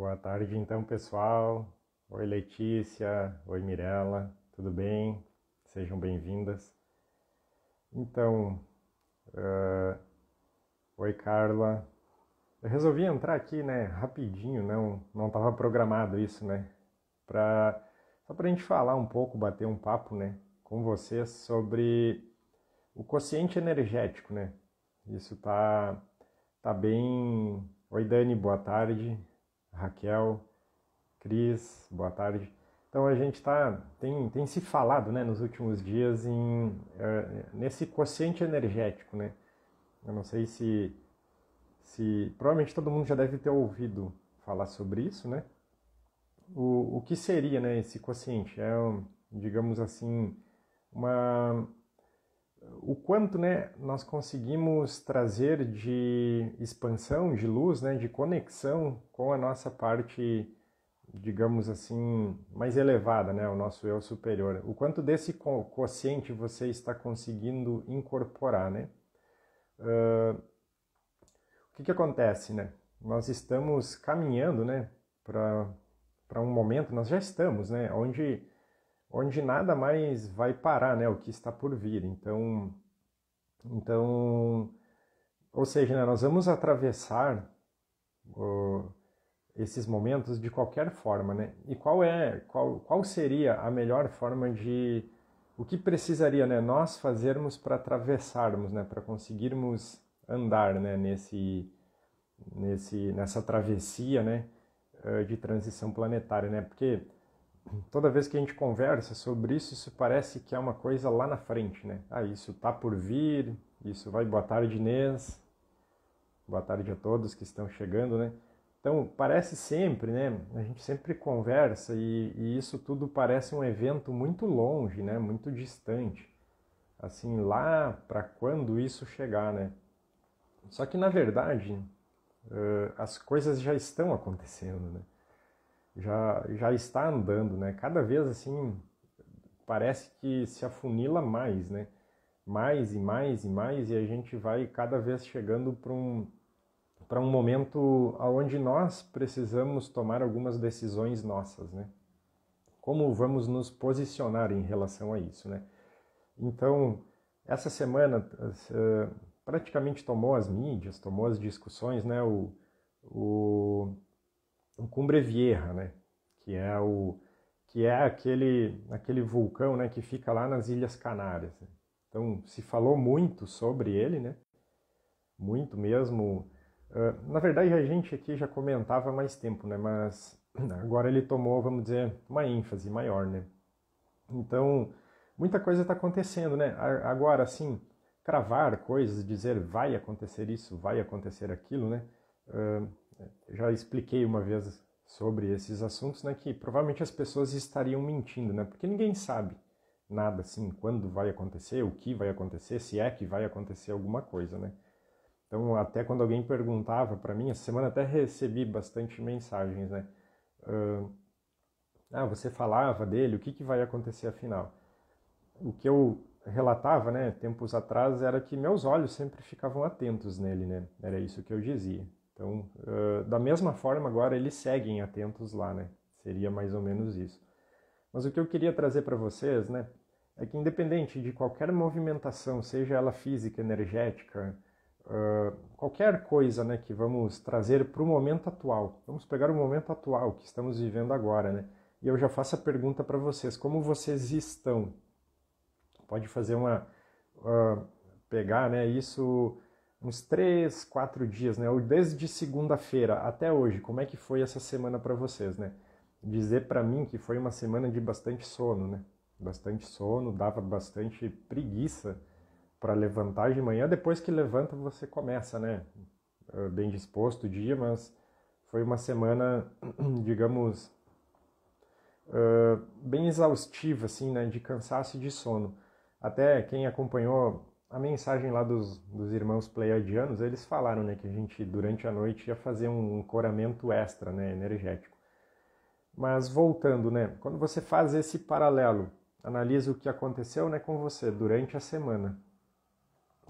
Boa tarde então, pessoal. Oi Letícia, oi Mirella, tudo bem? Sejam bem-vindas. Então, uh, oi Carla. Eu resolvi entrar aqui, né, rapidinho, não não estava programado isso, né? Pra, só para a gente falar um pouco, bater um papo, né, com vocês sobre o quociente energético, né? Isso tá tá bem. Oi Dani, boa tarde. Raquel, Cris, boa tarde. Então a gente tá, tem, tem se falado né, nos últimos dias em, é, nesse quociente energético. Né? Eu não sei se, se. Provavelmente todo mundo já deve ter ouvido falar sobre isso. Né? O, o que seria né, esse quociente? É, digamos assim, uma o quanto né, nós conseguimos trazer de expansão, de luz, né, de conexão com a nossa parte, digamos assim, mais elevada, né, o nosso eu superior. O quanto desse quociente você está conseguindo incorporar, né? Uh, o que, que acontece, né? Nós estamos caminhando, né, para um momento, nós já estamos, né, onde onde nada mais vai parar, né? O que está por vir. Então, então, ou seja, né, nós vamos atravessar esses momentos de qualquer forma, né? E qual é, qual, qual seria a melhor forma de o que precisaria, né, nós fazermos para atravessarmos, né, para conseguirmos andar, né, nesse nesse nessa travessia, né, eh, de transição planetária, né? Porque toda vez que a gente conversa sobre isso, isso parece que é uma coisa lá na frente, né? Ah, isso tá por vir, isso vai. Boa tarde, Inês. Boa tarde a todos que estão chegando, né? Então, parece sempre, né? A gente sempre conversa e, e isso tudo parece um evento muito longe, né? Muito distante. Assim, lá para quando isso chegar, né? Só que, na verdade, uh, as coisas já estão acontecendo, né? já, já está andando, né? Cada vez assim parece que se afunila mais, né? Mais e mais e mais e a gente vai cada vez chegando para um para um momento aonde nós precisamos tomar algumas decisões nossas, né? Como vamos nos posicionar em relação a isso, né? Então, essa semana eh, praticamente tomou as mídias, tomou as discussões, né? O, o o Cumbre Vieja, né? Que é o que é aquele aquele vulcão, né, que fica lá nas Ilhas Canárias. Né? Então, se falou muito sobre ele, né? Muito mesmo. Uh, na verdade, a gente aqui já comentava há mais tempo, né? Mas agora ele tomou, vamos dizer, uma ênfase maior, né? Então, muita coisa está acontecendo, né? Agora, assim, cravar coisas, dizer vai acontecer isso, vai acontecer aquilo, né? Uh, é, já expliquei uma vez sobre esses assuntos, né, que provavelmente as pessoas estariam mentindo, né, porque ninguém sabe nada assim, quando vai acontecer, o que vai acontecer, se é que vai acontecer alguma coisa, né? Então, até quando alguém perguntava para mim, essa semana até recebi bastante mensagens, né? Uh, ah, você falava dele, o que, que vai acontecer afinal? O que eu relatava, né, tempos atrás, era que meus olhos sempre ficavam atentos nele, né? Era isso que eu dizia. Então, uh, da mesma forma, agora eles seguem atentos lá, né? Seria mais ou menos isso. Mas o que eu queria trazer para vocês, né, é que independente de qualquer movimentação, seja ela física, energética, uh, qualquer coisa, né, que vamos trazer para o momento atual, vamos pegar o momento atual que estamos vivendo agora, né? E eu já faço a pergunta para vocês: como vocês estão? Pode fazer uma uh, pegar, né? Isso uns três, quatro dias, né? Desde segunda-feira até hoje, como é que foi essa semana para vocês, né? Dizer para mim que foi uma semana de bastante sono, né? Bastante sono, dava bastante preguiça para levantar de manhã. Depois que levanta, você começa, né? Ah, bem disposto o dia, mas foi uma semana, digamos, ah, bem exaustiva, assim, né? De cansaço e de sono. Até quem acompanhou a mensagem lá dos, dos irmãos pleiadianos, eles falaram né, que a gente, durante a noite, ia fazer um coramento extra, né, energético. Mas voltando, né, quando você faz esse paralelo, analisa o que aconteceu né, com você durante a semana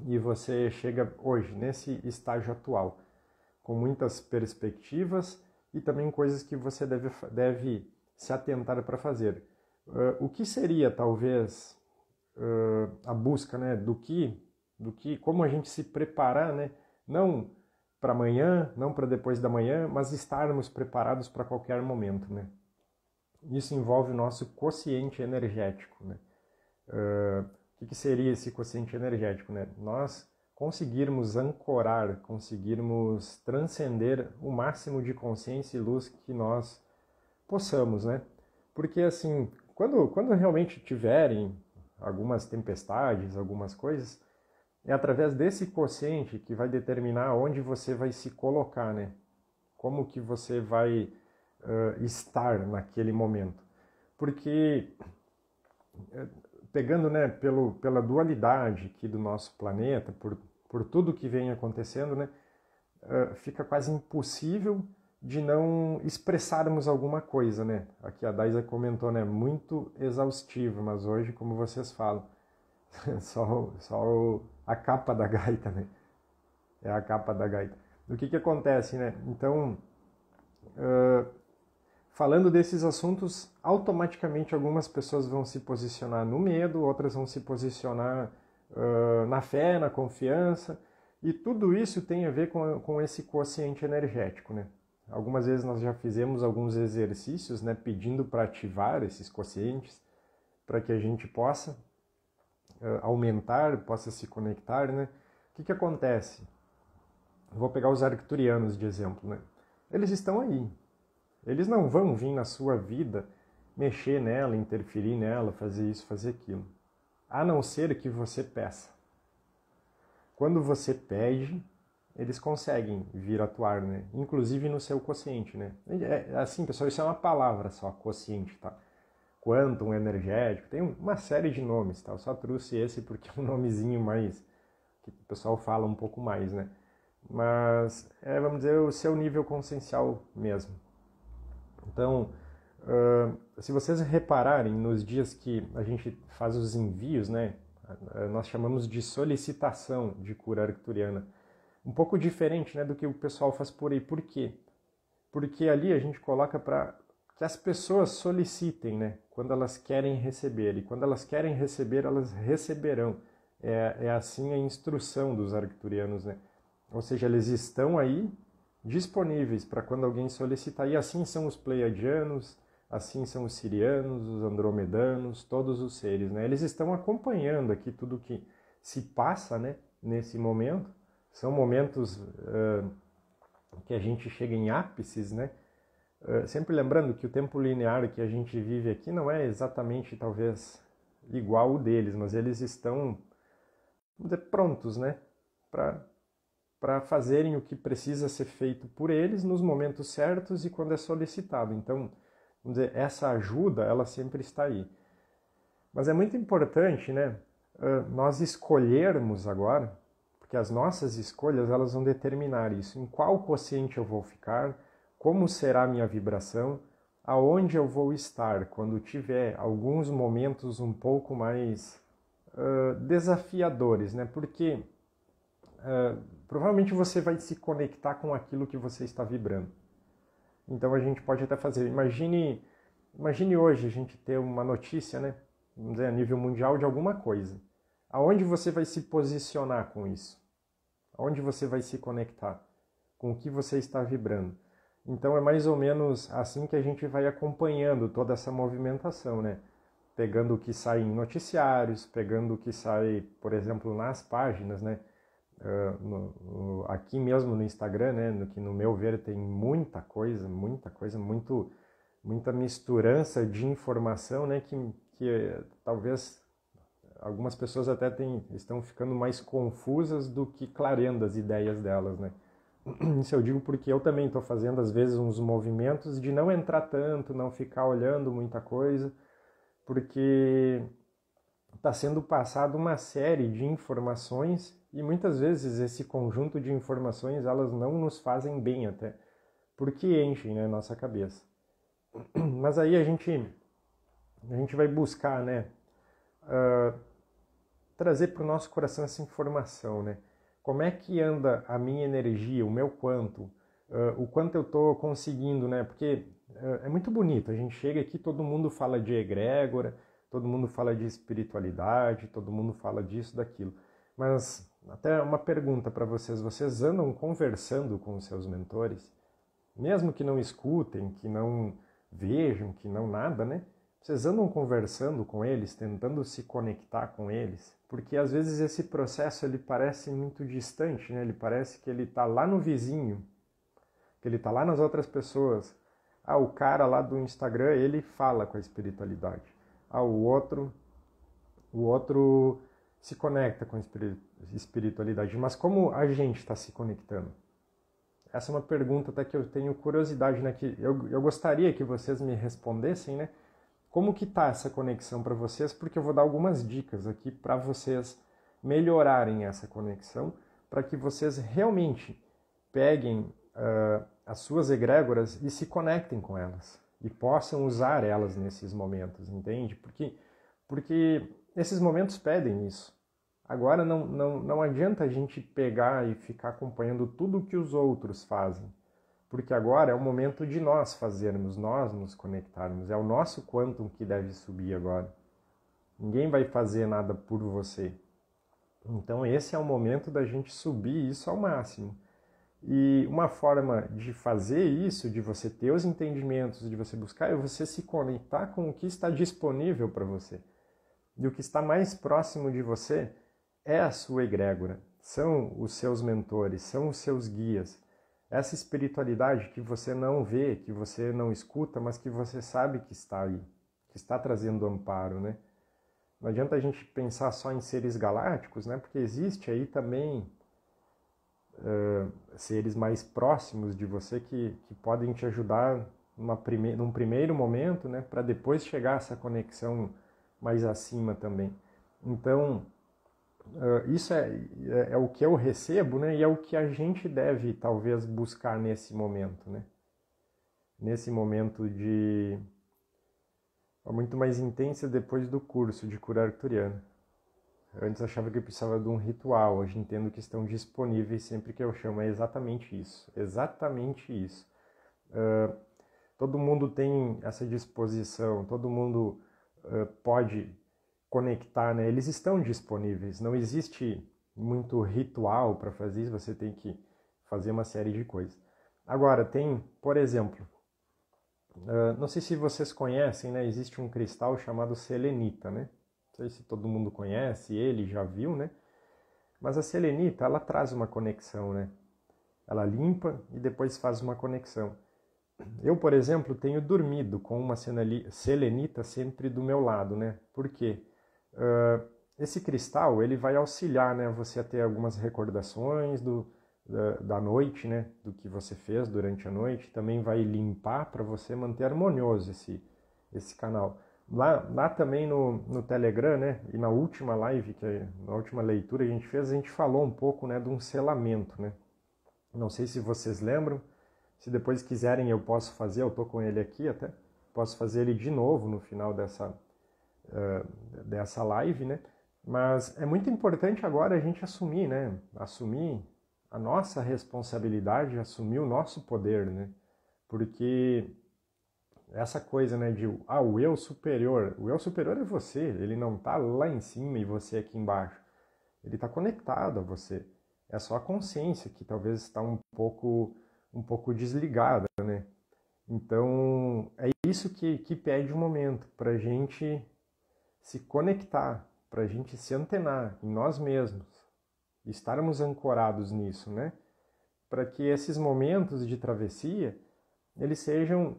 e você chega hoje, nesse estágio atual, com muitas perspectivas e também coisas que você deve, deve se atentar para fazer. Uh, o que seria, talvez, uh, a busca né, do que, do que, como a gente se preparar, né, não para amanhã, não para depois da manhã, mas estarmos preparados para qualquer momento, né? Isso envolve o nosso consciente energético, né? Uh, o que seria esse consciente energético, né? Nós conseguirmos ancorar, conseguirmos transcender o máximo de consciência e luz que nós possamos, né? Porque assim, quando, quando realmente tiverem algumas tempestades, algumas coisas, é através desse quociente que vai determinar onde você vai se colocar, né? Como que você vai uh, estar naquele momento. Porque, eh, pegando né, pelo, pela dualidade aqui do nosso planeta, por, por tudo que vem acontecendo, né, uh, fica quase impossível de não expressarmos alguma coisa, né? Aqui a Daisa comentou, né? Muito exaustivo, mas hoje, como vocês falam, só, só a capa da gaita, né? É a capa da gaita. O que que acontece, né? Então, uh, falando desses assuntos, automaticamente algumas pessoas vão se posicionar no medo, outras vão se posicionar uh, na fé, na confiança, e tudo isso tem a ver com, com esse quociente energético, né? Algumas vezes nós já fizemos alguns exercícios, né, pedindo para ativar esses quocientes, para que a gente possa uh, aumentar, possa se conectar, né? O que, que acontece? Eu vou pegar os arcturianos de exemplo, né? Eles estão aí. Eles não vão vir na sua vida mexer nela, interferir nela, fazer isso, fazer aquilo. A não ser que você peça. Quando você pede, eles conseguem vir atuar, né? Inclusive no seu quociente, né? É, assim, pessoal, isso é uma palavra só, quociente, tá? Quantum, energético, tem uma série de nomes, tá? Eu só trouxe esse porque é um nomezinho mais... que o pessoal fala um pouco mais, né? Mas é, vamos dizer, o seu nível consciencial mesmo. Então, uh, se vocês repararem, nos dias que a gente faz os envios, né? Nós chamamos de solicitação de cura arcturiana um pouco diferente né, do que o pessoal faz por aí. Por quê? Porque ali a gente coloca para que as pessoas solicitem, né? Quando elas querem receber. E quando elas querem receber, elas receberão. É, é assim a instrução dos arcturianos, né? Ou seja, eles estão aí disponíveis para quando alguém solicitar. E assim são os pleiadianos, assim são os sirianos, os andromedanos, todos os seres, né? Eles estão acompanhando aqui tudo o que se passa, né? Nesse momento são momentos uh, que a gente chega em ápices, né? Uh, sempre lembrando que o tempo linear que a gente vive aqui não é exatamente, talvez, igual o deles, mas eles estão, vamos dizer, prontos, né? Para fazerem o que precisa ser feito por eles nos momentos certos e quando é solicitado. Então, vamos dizer, essa ajuda, ela sempre está aí. Mas é muito importante, né? Ah, nós escolhermos agora porque as nossas escolhas elas vão determinar isso. Em qual quociente eu vou ficar, como será a minha vibração, aonde eu vou estar quando tiver alguns momentos um pouco mais uh, desafiadores, né? Porque uh, provavelmente você vai se conectar com aquilo que você está vibrando. Então a gente pode até fazer. Imagine, imagine hoje a gente ter uma notícia, né? Vamos dizer, a nível mundial de alguma coisa aonde você vai se posicionar com isso? Onde você vai se conectar? Com o que você está vibrando? Então é mais ou menos assim que a gente vai acompanhando toda essa movimentação, né? Pegando o que sai em noticiários, pegando o que sai, por exemplo, nas páginas, né? Uh, no, no, aqui mesmo no Instagram, né? No, que no meu ver tem muita coisa, muita coisa, muito, muita misturança de informação, né? Que, que talvez algumas pessoas até têm, estão ficando mais confusas do que clareando as ideias delas, né? Isso eu digo porque eu também estou fazendo, às vezes, uns movimentos de não entrar tanto, não ficar olhando muita coisa, porque está sendo passada uma série de informações e muitas vezes esse conjunto de informações elas não nos fazem bem até, porque enchem né, nossa cabeça. Mas aí a gente, a gente vai buscar, né? Uh, trazer para o nosso coração essa informação, né? Como é que anda a minha energia, o meu quanto, uh, o quanto eu estou conseguindo, né? Porque uh, é muito bonito, a gente chega aqui, todo mundo fala de egrégora, todo mundo fala de espiritualidade, todo mundo fala disso, daquilo. Mas até uma pergunta para vocês: vocês andam conversando com os seus mentores? Mesmo que não escutem, que não vejam, que não nada, né? vocês andam conversando com eles, tentando se conectar com eles, porque às vezes esse processo ele parece muito distante, né? Ele parece que ele está lá no vizinho, que ele está lá nas outras pessoas. Ah, o cara lá do Instagram ele fala com a espiritualidade. Ah, o outro, o outro se conecta com a espiritualidade. Mas como a gente está se conectando? Essa é uma pergunta até que eu tenho curiosidade, né? Que eu, eu gostaria que vocês me respondessem, né? Como que tá essa conexão para vocês? Porque eu vou dar algumas dicas aqui para vocês melhorarem essa conexão, para que vocês realmente peguem uh, as suas egrégoras e se conectem com elas e possam usar elas nesses momentos, entende? Porque porque esses momentos pedem isso. Agora não, não, não adianta a gente pegar e ficar acompanhando tudo o que os outros fazem porque agora é o momento de nós fazermos, nós nos conectarmos. É o nosso quantum que deve subir agora. Ninguém vai fazer nada por você. Então, esse é o momento da gente subir isso ao máximo. E uma forma de fazer isso, de você ter os entendimentos, de você buscar, é você se conectar com o que está disponível para você. E o que está mais próximo de você é a sua egrégora, são os seus mentores, são os seus guias essa espiritualidade que você não vê, que você não escuta, mas que você sabe que está aí, que está trazendo amparo, né? Não adianta a gente pensar só em seres galácticos, né? Porque existe aí também uh, seres mais próximos de você que, que podem te ajudar numa prime num primeiro momento, né? Para depois chegar a essa conexão mais acima também. Então, Uh, isso é, é, é, o que eu recebo, né? E é o que a gente deve talvez buscar nesse momento, né? Nesse momento de muito mais intensa depois do curso de cura arcturiana. Eu antes achava que precisava de um ritual, hoje entendo que estão disponíveis sempre que eu chamo. É exatamente isso, exatamente isso. Uh, todo mundo tem essa disposição, todo mundo uh, pode conectar, né? Eles estão disponíveis. Não existe muito ritual para fazer isso, você tem que fazer uma série de coisas. Agora, tem, por exemplo, uh, não sei se vocês conhecem, né? Existe um cristal chamado selenita, né? Não sei se todo mundo conhece, ele já viu, né? Mas a selenita, ela traz uma conexão, né? Ela limpa e depois faz uma conexão. Eu, por exemplo, tenho dormido com uma selenita sempre do meu lado, né? Por quê? Ah, esse cristal ele vai auxiliar né, você a ter algumas recordações do, da, da noite, né, do que você fez durante a noite. Também vai limpar para você manter harmonioso esse, esse canal. Lá, lá também no, no Telegram, né, e na última live, que é, na última leitura que a gente fez, a gente falou um pouco né, de um selamento. Né? Não sei se vocês lembram, se depois quiserem eu posso fazer, eu estou com ele aqui até, posso fazer ele de novo no final dessa uh, dessa live, né? Mas é muito importante agora a gente assumir, né? Assumir a nossa responsabilidade, assumir o nosso poder, né? Porque essa coisa, né, de ah, o eu superior, o eu superior é você, ele não tá lá em cima e você aqui embaixo. Ele está conectado a você. É só a consciência que talvez está um pouco um pouco desligada, né? Então, é isso que, que pede o um momento para a gente se conectar, para a gente se antenar em nós mesmos, estarmos ancorados nisso, né? Para que esses momentos de travessia eles sejam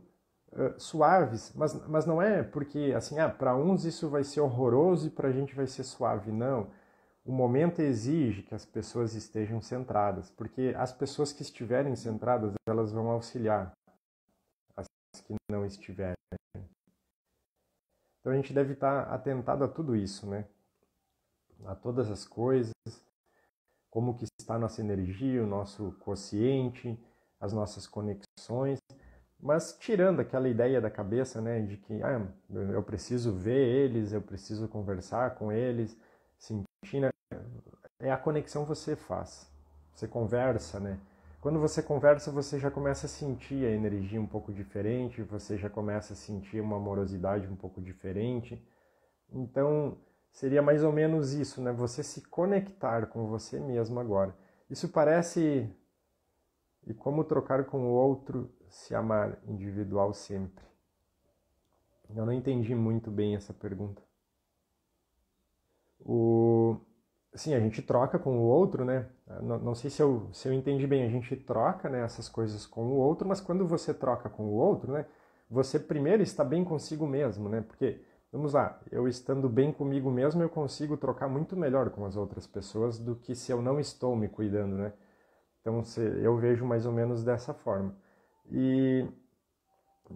uh, suaves, mas, mas não é porque assim, ah, para uns isso vai ser horroroso e para a gente vai ser suave, não. O momento exige que as pessoas estejam centradas, porque as pessoas que estiverem centradas elas vão auxiliar as que não estiverem. Então a gente deve estar atentado a tudo isso, né? A todas as coisas, como que está a nossa energia, o nosso consciente, as nossas conexões, mas tirando aquela ideia da cabeça, né, de que ah, eu preciso ver eles, eu preciso conversar com eles, sentir, né? é a conexão que você faz, você conversa, né? Quando você conversa, você já começa a sentir a energia um pouco diferente, você já começa a sentir uma amorosidade um pouco diferente. Então, seria mais ou menos isso, né? Você se conectar com você mesmo agora. Isso parece e como trocar com o outro se amar individual sempre. Eu não entendi muito bem essa pergunta. O sim, a gente troca com o outro, né? Não, não, sei se eu, se eu entendi bem, a gente troca né, essas coisas com o outro, mas quando você troca com o outro, né? Você primeiro está bem consigo mesmo, né? Porque, vamos lá, eu estando bem comigo mesmo, eu consigo trocar muito melhor com as outras pessoas do que se eu não estou me cuidando, né? Então, se, eu vejo mais ou menos dessa forma. E,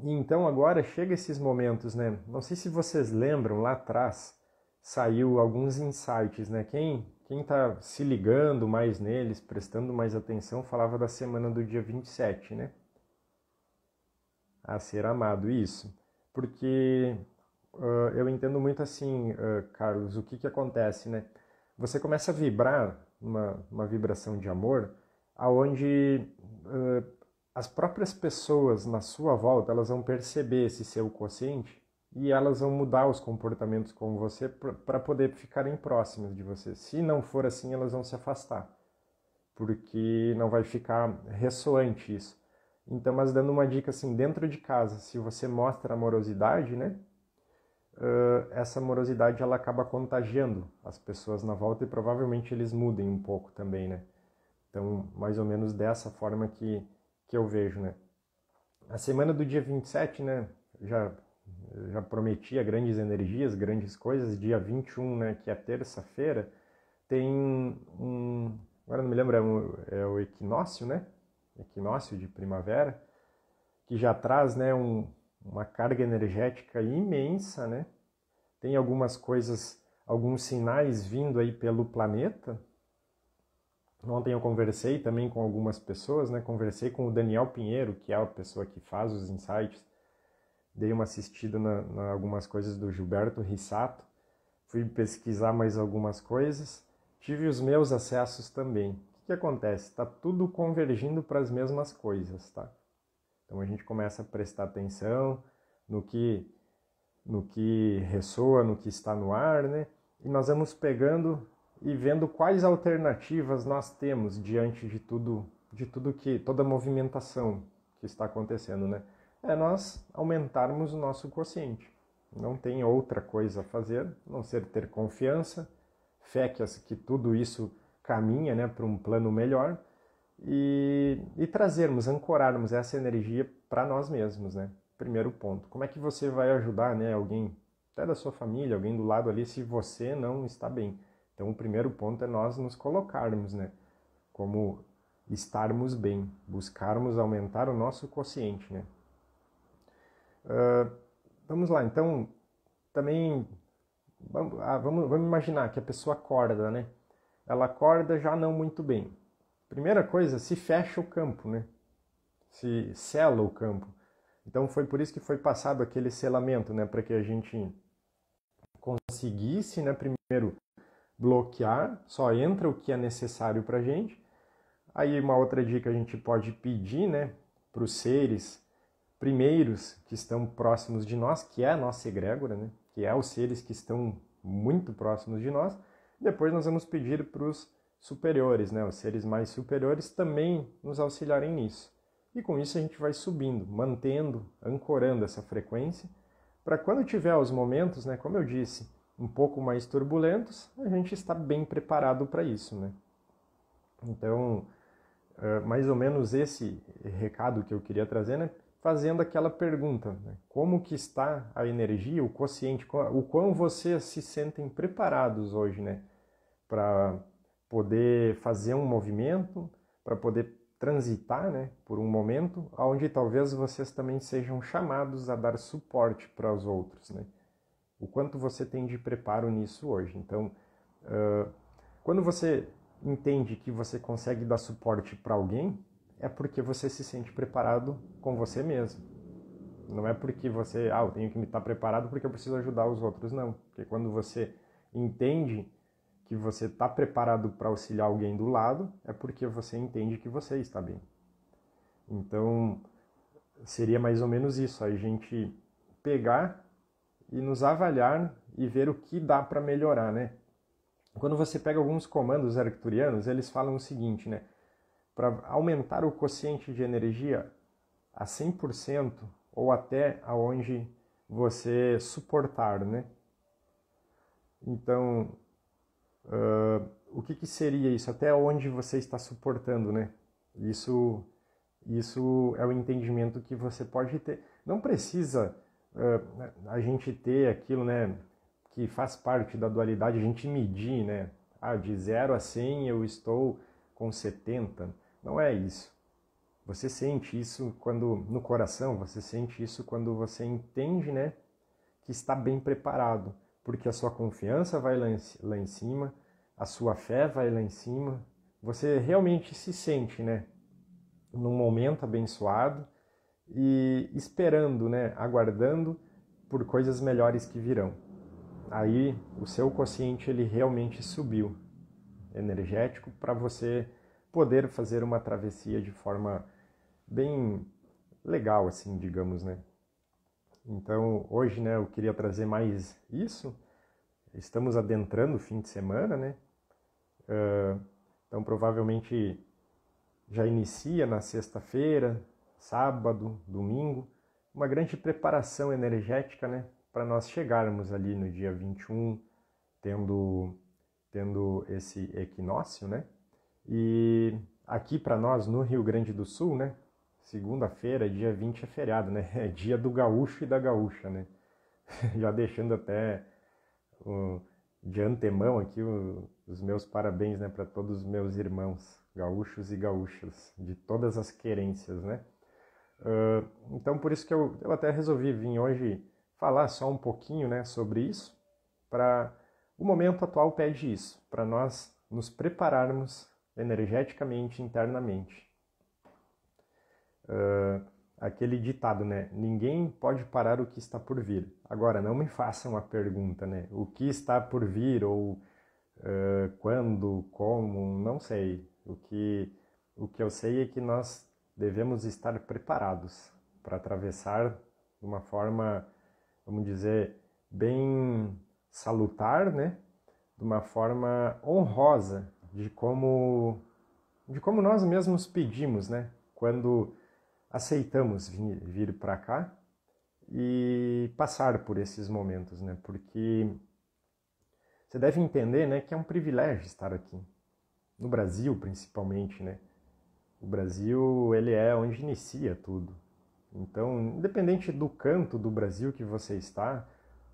e então agora chega esses momentos, né? Não sei se vocês lembram lá atrás saiu alguns insights, né? Quem quem tá se ligando mais neles, prestando mais atenção, falava da semana do dia 27, né? A ser amado, isso. Porque uh, eu entendo muito assim, uh, Carlos, o que, que acontece, né? Você começa a vibrar uma, uma vibração de amor, aonde uh, as próprias pessoas na sua volta, elas vão perceber esse seu consciente e elas vão mudar os comportamentos com você para poder ficarem próximas de você. Se não for assim, elas vão se afastar, porque não vai ficar ressoante isso. Então, mas dando uma dica assim, dentro de casa, se você mostra amorosidade, né? Uh, essa amorosidade ela acaba contagiando as pessoas na volta e provavelmente eles mudem um pouco também, né? Então, mais ou menos dessa forma que, que eu vejo, né? A semana do dia 27, né? Já eu já prometia grandes energias, grandes coisas. Dia 21, né, que é terça-feira, tem um. Agora não me lembro, é, um, é o equinócio, né? Equinócio de primavera, que já traz né, um, uma carga energética imensa, né? Tem algumas coisas, alguns sinais vindo aí pelo planeta, Ontem eu conversei também com algumas pessoas, né? Conversei com o Daniel Pinheiro, que é a pessoa que faz os insights dei uma assistida na, na algumas coisas do Gilberto Rissato, fui pesquisar mais algumas coisas, tive os meus acessos também. O que, acontece? Está tudo convergindo para as mesmas coisas, tá? Então a gente começa a prestar atenção no que no que ressoa, no que está no ar, né? E nós vamos pegando e vendo quais alternativas nós temos diante de tudo, de tudo que toda movimentação que está acontecendo, né? é nós aumentarmos o nosso quociente. Não tem outra coisa a fazer, a não ser ter confiança, fé que, que tudo isso caminha né, para um plano melhor e, e trazermos, ancorarmos essa energia para nós mesmos, né? Primeiro ponto. Como é que você vai ajudar né, alguém, até da sua família, alguém do lado ali, se você não está bem? Então, o primeiro ponto é nós nos colocarmos, né? Como estarmos bem, buscarmos aumentar o nosso consciente, né? Ah, vamos lá, então, também vamos, ah, vamos, vamos imaginar que a pessoa acorda, né? Ela acorda já não muito bem. Primeira coisa, se fecha o campo, né? Se sela o campo. Então foi por isso que foi passado aquele selamento, né, para que a gente conseguisse, né, primeiro bloquear, só entra o que é necessário para gente. Aí uma outra dica a gente pode pedir, né, para os seres primeiros que estão próximos de nós, que é a nossa egrégora, né? que é os seres que estão muito próximos de nós. Depois nós vamos pedir para os superiores, né? os seres mais superiores também nos auxiliarem nisso. E com isso a gente vai subindo, mantendo, ancorando essa frequência, para quando tiver os momentos, né, como eu disse, um pouco mais turbulentos, a gente está bem preparado para isso. Né? Então, ah, mais ou menos esse recado que eu queria trazer, né? fazendo aquela pergunta: né? como que está a energia, o consciente, o quão vocês se sentem preparados hoje, né, para poder fazer um movimento, para poder transitar, né, por um momento, onde talvez vocês também sejam chamados a dar suporte para os outros, né? O quanto você tem de preparo nisso hoje? Então, uh, quando você entende que você consegue dar suporte para alguém, é porque você se sente preparado com você mesmo. Não é porque você, ah, eu tenho que me estar tá preparado porque eu preciso ajudar os outros, não. Porque quando você entende que você está preparado para auxiliar alguém do lado, é porque você entende que você está bem. Então, seria mais ou menos isso, a gente pegar e nos avaliar e ver o que dá para melhorar, né? Quando você pega alguns comandos arcturianos, eles falam o seguinte, né? para aumentar o quociente de energia a 100% ou até aonde você suportar, né? Então, uh, o que, que seria isso? Até onde você está suportando, né? Isso, isso é o entendimento que você pode ter. Não precisa uh, a gente ter aquilo, né? Que faz parte da dualidade, a gente medir, né? Ah, de 0 a 100 eu estou com 70 não é isso. Você sente isso quando no coração, você sente isso quando você entende, né, que está bem preparado, porque a sua confiança vai lá em, lá em cima, a sua fé vai lá em cima, você realmente se sente, né, num momento abençoado e esperando, né, aguardando por coisas melhores que virão. Aí o seu consciente ele realmente subiu energético para você poder fazer uma travessia de forma bem legal, assim, digamos, né? Então, hoje, né, eu queria trazer mais isso. Estamos adentrando o fim de semana, né? Uh, então, provavelmente já inicia na sexta-feira, sábado, domingo, uma grande preparação energética, né? Para nós chegarmos ali no dia 21, tendo, tendo esse equinócio, né? E aqui para nós no Rio Grande do Sul, né? Segunda-feira, dia 20 é feriado, né? É dia do gaúcho e da gaúcha, né? Já deixando até de antemão aqui o, os meus parabéns, né, para todos os meus irmãos gaúchos e gaúchas de todas as querências, né? Uh, então por isso que eu, eu até resolvi vir hoje falar só um pouquinho, né, sobre isso, para o momento atual pede isso, para nós nos prepararmos energeticamente internamente. Uh, aquele ditado, né? Ninguém pode parar o que está por vir. Agora, não me façam a pergunta, né? O que está por vir ou uh, quando, como, não sei. O que, o que eu sei é que nós devemos estar preparados para atravessar de uma forma, vamos dizer, bem salutar, né? De uma forma honrosa de como de como nós mesmos pedimos, né? Quando aceitamos vir, vir para cá e passar por esses momentos, né? Porque você deve entender, né, que é um privilégio estar aqui no Brasil, principalmente, né? O Brasil, ele é onde inicia tudo. Então, independente do canto do Brasil que você está,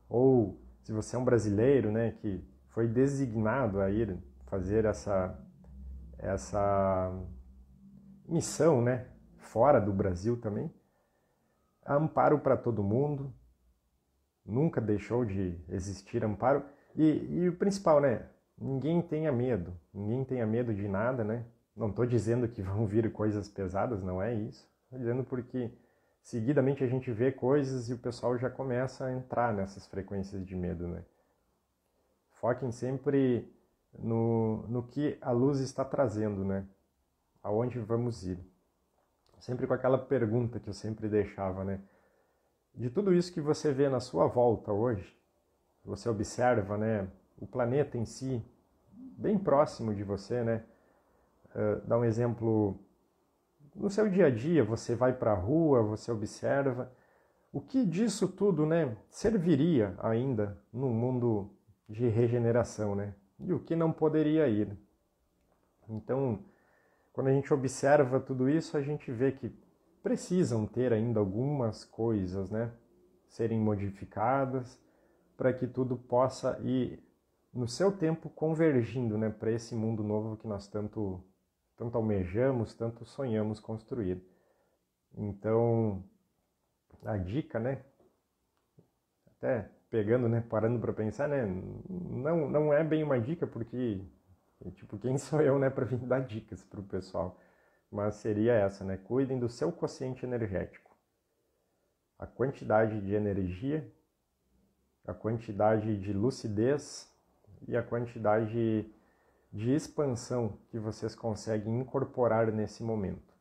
ou se você é um brasileiro, né, que foi designado a ir fazer essa, essa missão, né? Fora do Brasil também. Amparo para todo mundo. Nunca deixou de existir amparo. E, e o principal, né? Ninguém tenha medo. Ninguém tenha medo de nada, né? Não estou dizendo que vão vir coisas pesadas, não é isso. Estou dizendo porque seguidamente a gente vê coisas e o pessoal já começa a entrar nessas frequências de medo, né? Foquem sempre no, no que a luz está trazendo, né? Aonde vamos ir? Sempre com aquela pergunta que eu sempre deixava, né? De tudo isso que você vê na sua volta hoje, você observa, né? O planeta em si, bem próximo de você, né? Uh, dá um exemplo. No seu dia a dia, você vai para a rua, você observa. O que disso tudo, né? Serviria ainda no mundo de regeneração, né? e o que não poderia ir. Então, quando a gente observa tudo isso, a gente vê que precisam ter ainda algumas coisas, né, serem modificadas para que tudo possa ir no seu tempo convergindo, né, para esse mundo novo que nós tanto tanto almejamos, tanto sonhamos construir. Então, a dica, né, até pegando, né, parando para pensar, né, não, não é bem uma dica porque tipo quem sou eu, né, para vir dar dicas para o pessoal, mas seria essa, né, cuidem do seu quociente energético, a quantidade de energia, a quantidade de lucidez e a quantidade de expansão que vocês conseguem incorporar nesse momento.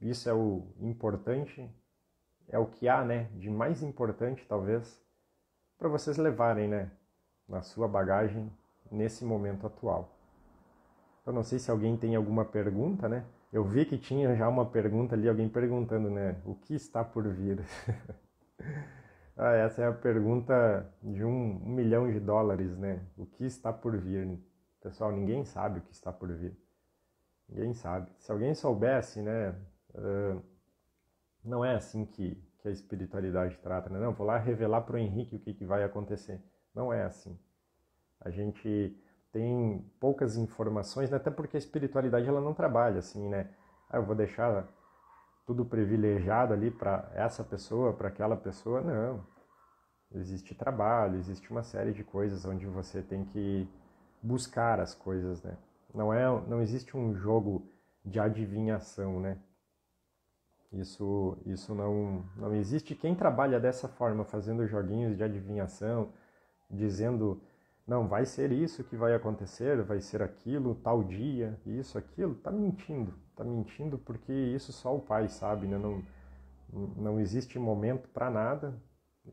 Isso é o importante, é o que há, né, de mais importante talvez para vocês levarem, né, na sua bagagem nesse momento atual. Eu não sei se alguém tem alguma pergunta, né? Eu vi que tinha já uma pergunta ali, alguém perguntando, né, o que está por vir? ah, essa é a pergunta de um, um milhão de dólares, né? O que está por vir? Pessoal, ninguém sabe o que está por vir. Ninguém sabe. Se alguém soubesse, né? Uh, não é assim que, que a espiritualidade trata, né? Não, vou lá revelar para o Henrique o que, que vai acontecer. Não é assim. A gente tem poucas informações, né? até porque a espiritualidade ela não trabalha assim, né? Ah, eu vou deixar tudo privilegiado ali para essa pessoa, para aquela pessoa, não. Existe trabalho, existe uma série de coisas onde você tem que buscar as coisas, né? Não é, não existe um jogo de adivinhação, né? Isso, isso não, não existe. Quem trabalha dessa forma, fazendo joguinhos de adivinhação, dizendo não vai ser isso que vai acontecer, vai ser aquilo, tal dia, isso, aquilo, tá mentindo, tá mentindo porque isso só o pai sabe, né? Não, não existe momento para nada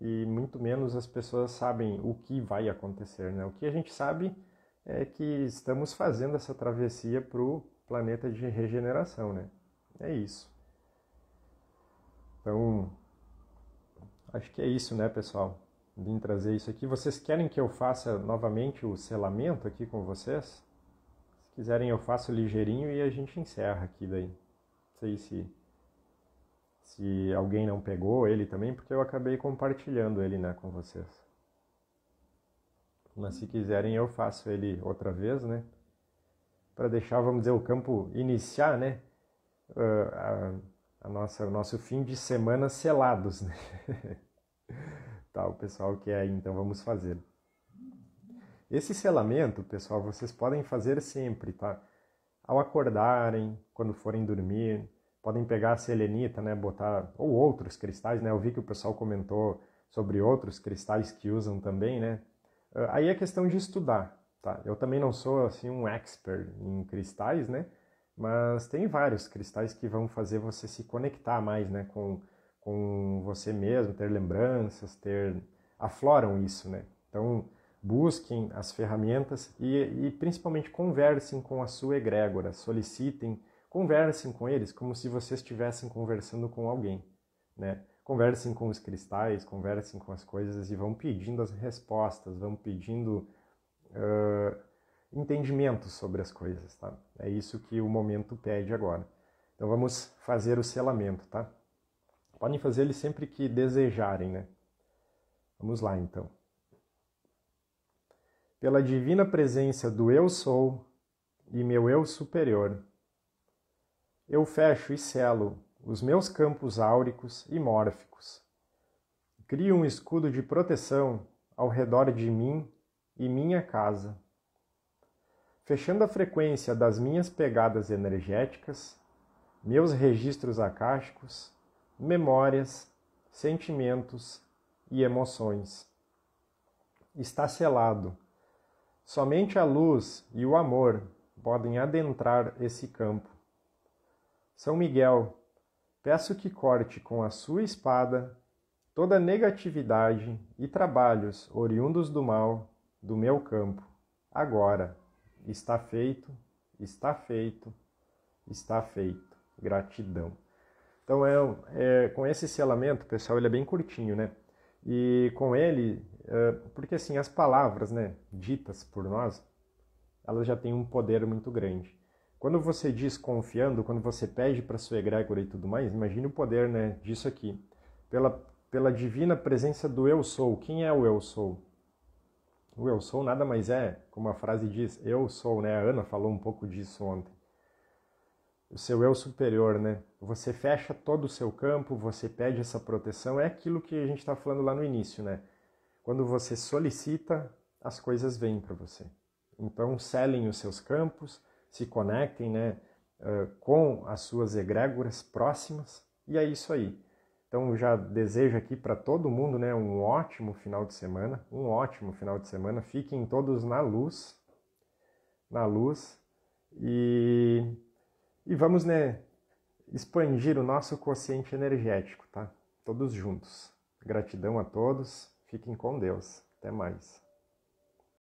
e muito menos as pessoas sabem o que vai acontecer, né? O que a gente sabe é que estamos fazendo essa travessia pro planeta de regeneração, né? É isso. Então, acho que é isso, né, pessoal? Vim trazer isso aqui. Vocês querem que eu faça novamente o selamento aqui com vocês? Se quiserem, eu faço ligeirinho e a gente encerra aqui daí. Não sei se, se alguém não pegou ele também, porque eu acabei compartilhando ele né, com vocês. Mas se quiserem, eu faço ele outra vez, né? Para deixar, vamos dizer, o campo iniciar, né? Uh, uh a nossa, o nosso fim de semana selados. Né? tá, o pessoal que é aí, então vamos fazer. Esse selamento, pessoal, vocês podem fazer sempre, tá? Ao acordarem, quando forem dormir, podem pegar a selenita, né, botar ou outros cristais, né? Eu vi que o pessoal comentou sobre outros cristais que usam também, né? Ah, aí é questão de estudar, tá? Eu também não sou assim um expert em cristais, né? mas tem vários cristais que vão fazer você se conectar mais, né, com, com você mesmo, ter lembranças, ter afloram isso, né? Então, busquem as ferramentas e, e principalmente conversem com a sua egrégora, solicitem, conversem com eles como se vocês estivessem conversando com alguém, né? Conversem com os cristais, conversem com as coisas e vão pedindo as respostas, vão pedindo uh, entendimento sobre as coisas, tá? É isso que o momento pede agora. Então vamos fazer o selamento, tá? Podem fazer ele sempre que desejarem, né? Vamos lá então. Pela divina presença do Eu Sou e meu Eu Superior, eu fecho e selo os meus campos áuricos e mórficos. Crio um escudo de proteção ao redor de mim e minha casa Fechando a frequência das minhas pegadas energéticas, meus registros akáshicos, memórias, sentimentos e emoções. Está selado. Somente a luz e o amor podem adentrar esse campo. São Miguel, peço que corte com a sua espada toda negatividade e trabalhos oriundos do mal do meu campo, agora. Está feito, está feito, está feito. Gratidão. Então, é, é com esse selamento, pessoal, ele é bem curtinho, né? E com ele, é, porque assim, as palavras, né, ditas por nós, elas já têm um poder muito grande. Quando você diz confiando, quando você pede para sua egrégora e tudo mais, imagine o poder, né, disso aqui. Pela, pela divina presença do eu sou. Quem é o eu sou? O eu sou nada mais é, como a frase diz, eu sou, né? A Ana falou um pouco disso ontem. O seu eu superior, né? Você fecha todo o seu campo, você pede essa proteção, é aquilo que a gente está falando lá no início, né? Quando você solicita, as coisas vêm para você. Então, selem os seus campos, se conectem, né? com as suas egrégoras próximas, e é isso aí. Então já desejo aqui para todo mundo né, um ótimo final de semana, um ótimo final de semana. Fiquem todos na luz, na luz e, e vamos né, expandir o nosso consciente energético, tá? Todos juntos. Gratidão a todos, fiquem com Deus. Até mais.